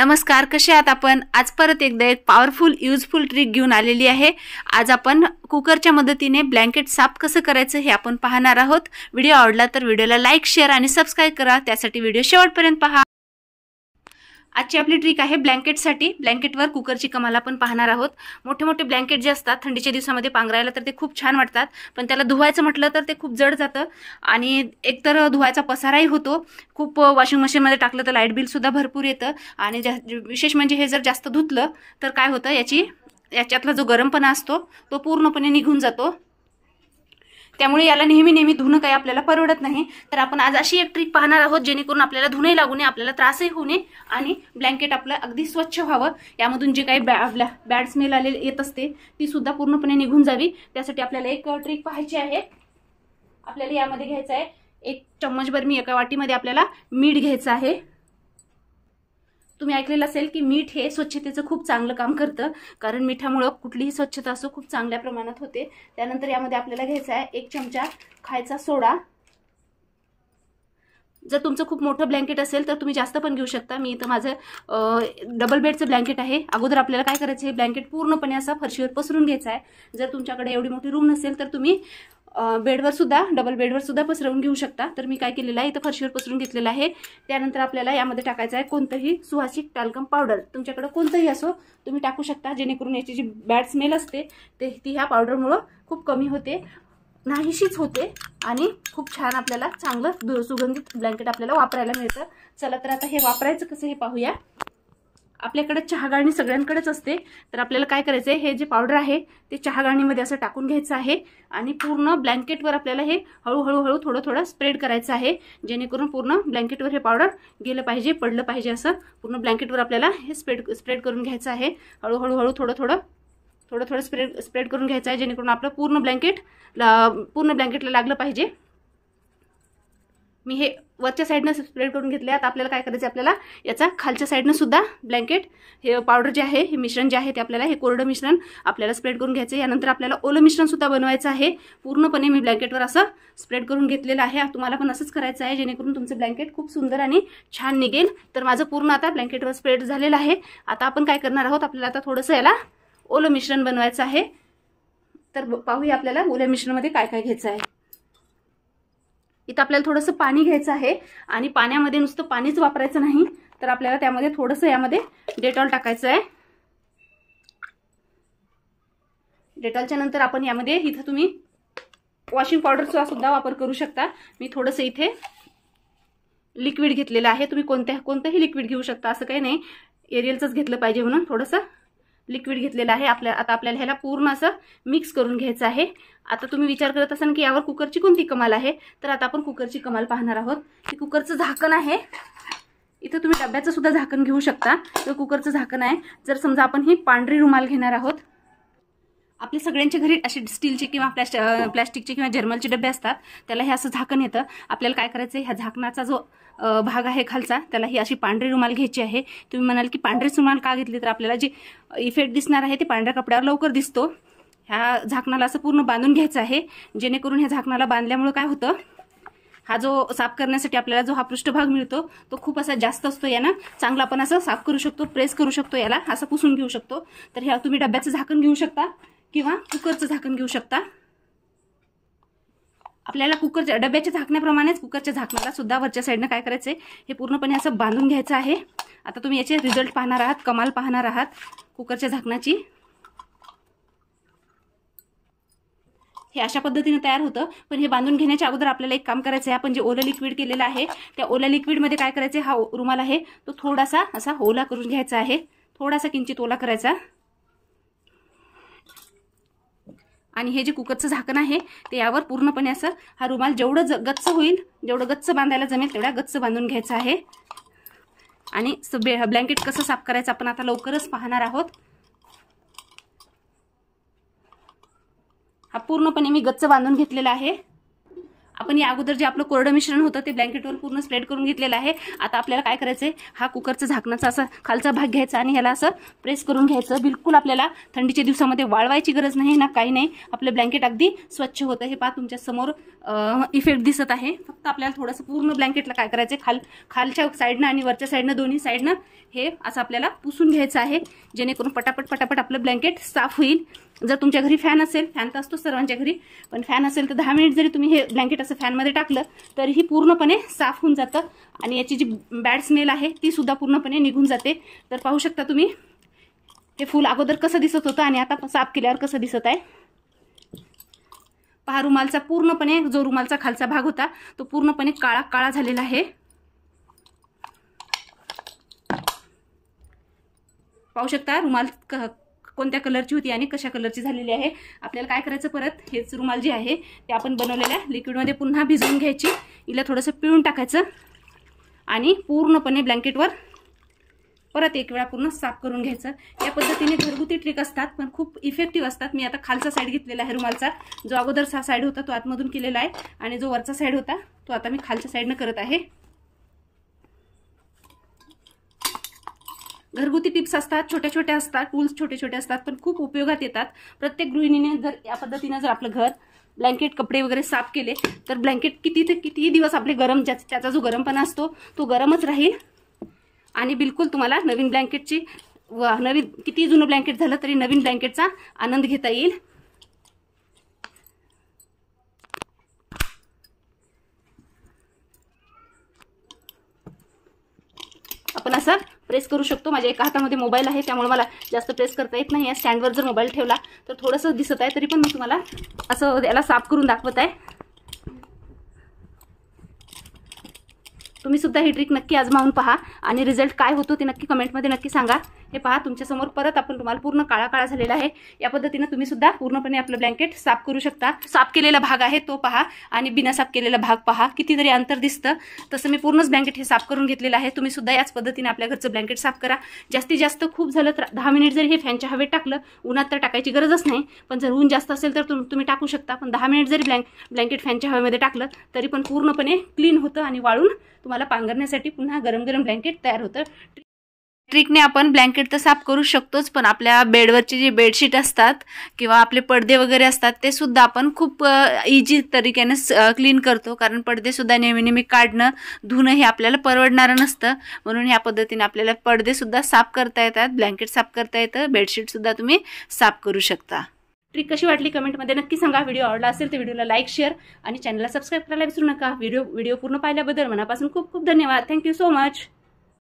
नमस्कार कसे आहात आपण आज परत एकदा एक पॉवरफुल युजफुल ट्रिक घेऊन आलेली आहे आज आपण कुकरच्या मदतीने ब्लँकेट साफ कसं करायचं हे आपण पाहणार आहोत व्हिडिओ आवडला तर व्हिडिओला लाईक शेअर आणि सबस्क्राईब करा त्यासाठी व्हिडिओ शेवटपर्यंत पहा आजची आपली ट्रिक आहे ब्लँकेटसाठी ब्लँकेटवर कुकरची कमाल आपण पाहणार आहोत मोठे मोठे ब्लँकेट जे असतात थंडीच्या दिवसामध्ये पांघरायला तर ते खूप छान वाटतात पण त्याला धुवायचं म्हटलं तर ते खूप जड जातं आणि एकतर धुवायचा पसाराही होतो खूप वॉशिंग मशीनमध्ये टाकलं तर लाईट बिलसुद्धा भरपूर येतं आणि विशेष म्हणजे हे जर जास्त धुतलं तर काय होतं याची याच्यातला जो गरमपणा असतो तो पूर्णपणे निघून जातो त्यामुळे याला नेहमी नेहमी धुणं काही आपल्याला परवडत नाही तर आपण आज अशी एक ट्रिक पाहणार आहोत जेणेकरून आपल्याला धुणे लागू नये आपल्याला त्रासही होऊ नये आणि ब्लँकेट आपलं अगदी स्वच्छ व्हावं यामधून जे काही आपल्या बॅड स्मेल आले येत असते ती सुद्धा पूर्णपणे निघून जावी त्यासाठी आपल्याला एक ट्रिक पाहायची आहे आपल्याला यामध्ये घ्यायचं आहे एक चम्मचभर मी एका वाटीमध्ये आपल्याला मीठ घ्यायचं आहे तुम्ही ऐकलेलं असेल की मीठ हे स्वच्छतेचं खूप चांगलं काम करतं कारण मिठामुळं कुठलीही स्वच्छता असो खूप चांगल्या प्रमाणात होते त्यानंतर यामध्ये आपल्याला घ्यायचा आहे एक चमचा खायचा सोडा जर तुमचं खूप मोठं ब्लँकेट असेल तर तुम्ही जास्त पण घेऊ शकता मी इथं माझं डबल बेडचं ब्लँकेट आहे अगोदर आपल्याला काय करायचं हे ब्लँकेट पूर्णपणे असा फरशीवर पसरून घ्यायचा आहे जर तुमच्याकडे एवढी मोठी रूम नसेल तर तुम्ही बेडवर सुद्धा डबल बेडवर सुद्धा पसरवून घेऊ शकता तर मी काय केलेलं आहे इथं फरशीवर पसरून घेतलेलं आहे त्यानंतर आपल्याला यामध्ये टाकायचं आहे कोणतंही सुहासिक टालकम पावडर तुमच्याकडे कोणतंही असो तुम्ही टाकू शकता जेणेकरून याची जी बॅड स्मेल असते ते ती ह्या पावडरमुळं खूप कमी होते नाहीशीच होते आणि खूप छान आपल्याला चांगलं सुगंधित ब्लँकेट आपल्याला वापरायला मिळतं चला तर आता हे वापरायचं कसं हे पाहूया आपल्याकडे चहागाळणी सगळ्यांकडेच असते तर आपल्याला काय करायचं आहे हे जे पावडर आहे ते चहागाळणीमध्ये असं टाकून घ्यायचं आहे आणि पूर्ण ब्लँकेटवर आपल्याला हे हळूहळू हळू थोडं थोडं स्प्रेड करायचं आहे जेणेकरून पूर्ण ब्लँकेटवर हे पावडर गेलं पाहिजे पडलं पाहिजे असं पूर्ण ब्लँकेटवर आपल्याला हे स्प्रेड स्प्रेड करून घ्यायचं आहे हळूहळूहळू हळू थोडं थोडं थोडं थोडं स्प्रेड स्प्रेड करून घ्यायचं आहे जेणेकरून आपलं पूर्ण ब्लँकेट पूर्ण ब्लँकेटला लागलं पाहिजे मी हे वरच्या साईडनं स्प्रेड करून घेतले आता आपल्याला काय करायचं आपल्याला याचा खालच्या साईडनं सुद्धा ब्लँकेट हे पावडर जे आहे हे मिश्रण जे आहे ते आपल्याला हे कोरडं मिश्रण आपल्याला स्प्रेड करून घ्यायचं यानंतर आपल्याला ओलं मिश्रणसुद्धा बनवायचं आहे पूर्णपणे मी ब्लँकेटवर असं स्प्रेड करून घेतलेलं आहे तुम्हाला पण असंच करायचं आहे जेणेकरून तुमचं ब्लँकेट खूप सुंदर आणि छान निघेल तर माझं पूर्ण आता ब्लँकेटवर स्प्रेड झालेलं आहे आता आपण काय करणार आहोत आपल्याला आता थोडंसं याला ओलं मिश्रण बनवायचं आहे तर पाहूया आपल्याला ओल्या मिश्रणमध्ये काय काय घ्यायचं आहे इथं आपल्याला थोडंसं पाणी घ्यायचं आहे आणि पाण्यामध्ये नुसतं पाणीच वापरायचं नाही तर आपल्याला त्यामध्ये थोडंसं यामध्ये डेटॉल टाकायचं आहे डेटॉलच्या नंतर आपण यामध्ये इथं तुम्ही वॉशिंग पावडरचा सुद्धा वापर करू शकता मी थोडंसं इथे लिक्विड घेतलेलं आहे तुम्ही कोणत्या कोणतंही लिक्विड घेऊ शकता असं काही नाही एरियलचंच घेतलं पाहिजे म्हणून थोडंसं लिक्विड घेतलेलं आहे आपल्या आता आपल्याला ह्याला पूर्ण असं मिक्स करून घ्यायचं आहे आता तुम्ही विचार करत असाल की यावर कुकरची कोणती कमाल आहे तर आता आपण कुकरची कमाल पाहणार आहोत की कुकरचं झाकण आहे इथं तुम्ही डब्याचं सुद्धा झाकण घेऊ शकता तर कुकरचं झाकण आहे जर समजा आपण ही पांढरी रुमाल घेणार आहोत आपल्या सगळ्यांच्या घरी असे स्टीलचे किंवा प्लॅस्ट प्लॅस्टिकचे किंवा जर्मलचे डबे असतात त्याला हे असं झाकण येतं आपल्याला काय करायचं ह्या झाकणाचा जो भाग आहे खालचा त्याला ही अशी पांढरी रुमाल घ्यायची आहे तुम्ही म्हणाल की पांढरी रुमाल का घेतली तर आपल्याला जे इफेक्ट दिसणार आहे ते पांढऱ्या कपड्यावर लवकर दिसतो ह्या झाकणाला असं पूर्ण बांधून घ्यायचं आहे जेणेकरून ह्या झाकणाला बांधल्यामुळे काय होतं हा जो साफ करण्यासाठी आपल्याला जो हा पृष्ठभाग मिळतो तो खूप असा जास्त असतो यानं चांगला आपण असं साफ करू शकतो प्रेस करू शकतो याला असं पुसून घेऊ शकतो तर ह्या तुम्ही डब्याचं झाकण घेऊ शकता किंवा कुकरचं झाकण घेऊ शकता आपल्याला कुकरच्या डब्याच्या झाकण्याप्रमाणेच कुकरच्या झाकणाला सुद्धा वरच्या साईडनं काय करायचं हे पूर्णपणे असं बांधून घ्यायचं आहे आता तुम्ही याचे रिझल्ट पाहणार आहात कमाल पाहणार आहात कुकरच्या झाकणाची हे अशा पद्धतीने तयार होतं पण हे बांधून घेण्याच्या अगोदर आपल्याला एक काम करायचं आहे आपण जे ओलं लिक्विड केलेलं आहे त्या ओला लिक्विडमध्ये काय करायचं हा रुमाल आहे तो थोडासा असा ओला करून घ्यायचा आहे थोडासा किंचित ओला करायचा आणि हे जे कुकरचं झाकण आहे ते यावर पूर्णपणे असं हा रुमाल जेवढं ज गच्च होईल जेवढं गच्च बांधायला जमेल तेवढ्या गच्च बांधून घ्यायचं आहे आणि सबे ब्लँकेट कसं साफ करायचं आपण आता लवकरच पाहणार आहोत हा पूर्णपणे मी गच्च बांधून घेतलेला आहे आपण या अगोदर जे आपलं कोरडं मिश्रण होतं ते ब्लँकेटवर पूर्ण स्प्रेड करून घेतलेलं आहे आता आपल्याला काय करायचं आहे हा कुकरचा झाकणाचा असा खालचा भाग घ्यायचा आणि ह्याला असं प्रेस करून घ्यायचं बिलकुल आपल्याला थंडीच्या दिवसामध्ये वाळवायची गरज नाही ना काही नाही आपलं ब्लँकेट अगदी स्वच्छ होतं हे पहा तुमच्या समोर इफेक्ट दिसत आहे फक्त आपल्याला थोडंसं पूर्ण ब्लँकेटला काय करायचं खाल खालच्या साईडनं आणि वरच्या साईडनं दोन्ही साईडनं हे असं आपल्याला पुसून घ्यायचं आहे जेणेकरून पटापट पटापट आपलं ब्लँकेट साफ होईल जर तुमच्या घरी फॅन असेल फॅन तर असतोच सर्वांच्या घरी पण फॅन असेल तर दहा मिनिट जरी तुम्ही हे ब्लँकेट असं फॅनमध्ये टाकलं तरीही पूर्णपणे साफ होऊन जातं आणि याची जी बॅड स्मेल आहे ती सुद्धा पूर्णपणे निघून जाते तर पाहू शकता तुम्ही हे फूल अगोदर कसं दिसत होतं आणि आता साफ केल्यावर कसं दिसत आहे पहा रुमालचा पूर्णपणे जो रुमालचा खालचा भाग होता तो पूर्णपणे काळा काळा झालेला आहे पाहू शकता रुमाल कोणत्या कलरची होती आणि कशा कलरची झालेली आहे आपल्याला काय करायचं परत हेच रुमाल जे आहे ते आपण बनवलेल्या लिक्विडमध्ये पुन्हा भिजवून घ्यायची हिला थोडंसं पिळून टाकायचं आणि पूर्णपणे ब्लँकेटवर परत एक वेळा पूर्ण साफ करून घ्यायचं या पद्धतीने घरगुती ट्रिक असतात पण खूप इफेक्टिव्ह असतात मी आता खालचा साईड घेतलेला आहे रुमालचा जो अगोदरचा साईड होता तो आतमधून केलेला आहे आणि जो वरचा साईड होता तो आता मी खालच्या साईडनं करत आहे घरगुती टिप्स असतात छोट्या छोट्या असतात टूल्स छोटे छोटे असतात पण खूप उपयोगात येतात प्रत्येक गृहिणीने जर या पद्धतीनं जर आपलं घर ब्लँकेट कपडे वगैरे साफ केले तर ब्लँकेट किती ते कितीही दिवस आपले गरम त्याचा जो गरमपणा असतो तो गरमच राहील आणि बिलकुल तुम्हाला नवीन ब्लँकेटची नवीन किती जुनं ब्लँकेट झालं तरी नवीन ब्लँकेटचा आनंद घेता येईल आपण असं प्रेस करू शकतो माझ्या एका हातामध्ये मोबाईल आहे त्यामुळे मला जास्त प्रेस करता येत नाही या स्टँडवर जर मोबाईल ठेवला तर थोडंसं दिसत आहे तरी पण मी तुम्हाला असं याला साफ करून दाखवत आहे तुम्ही सुद्धा ही ट्रिक नक्की आजमावून पहा आणि रिझल्ट काय होतो ते नक्की कमेंटमध्ये नक्की सांगा हे पहा तुमच्यासमोर परत आपण तुम्हाला पूर्ण काळा काळा झालेला आहे या पद्धतीनं तुम्ही सुद्धा पूर्णपणे आपलं ब्लँकेट साफ करू शकता साफ केलेला भाग आहे तो पहा आणि बिना साफ केलेला भाग पहा कितीतरी अंतर दिसतं तसं मी पूर्णच ब्लँकेट हे साफ करून घेतलेलं आहे तुम्ही सुद्धा याच पद्धतीने आपल्या घरचं ब्लँकेट साफ करा जास्तीत जास्त खूप झालं तर दहा मिनिट जरी हे फॅनच्या हवेत टाकलं उन्हात तर टाकायची गरजच नाही पण जर ऊन जास्त असेल तर तुम्ही टाकू शकता पण दहा मिनिट जरी ब्लँक ब्लँकेट फॅनच्या हवेमध्ये टाकलं तरी पण पूर्णपणे क्लीन होतं आणि वाळून तुम्हाला पांघरण्यासाठी पुन्हा गरम गरम ब्लँकेट तयार होतं ट्रिकने आपण ब्लँकेट तर साफ करू शकतोच पण आपल्या बेडवरचे जे बेडशीट असतात किंवा आपले पडदे वगैरे असतात ते सुद्धा आपण खूप इजी तरीक्याने क्लीन करतो कारण पडदेसुद्धा नेहमी नेहमी काढणं धुणं हे आपल्याला परवडणारं नसतं म्हणून ह्या पद्धतीने आपल्याला पडदेसुद्धा साफ करता येतात ब्लँकेट साफ करता येतं बेडशीटसुद्धा तुम्ही साफ करू शकता ट्रिक कशी वाटली कमेंटमध्ये नक्की सांगा व्हिडिओ आवडला असेल तर व्हिडिओला लाईक शेअर आणि चॅनलला सबस्क्राईब करायला विसरू नका व्हिडिओ व्हिडिओ पूर्ण पाहिल्याबद्दल मनापासून खूप खूप धन्यवाद थँक्यू सो मच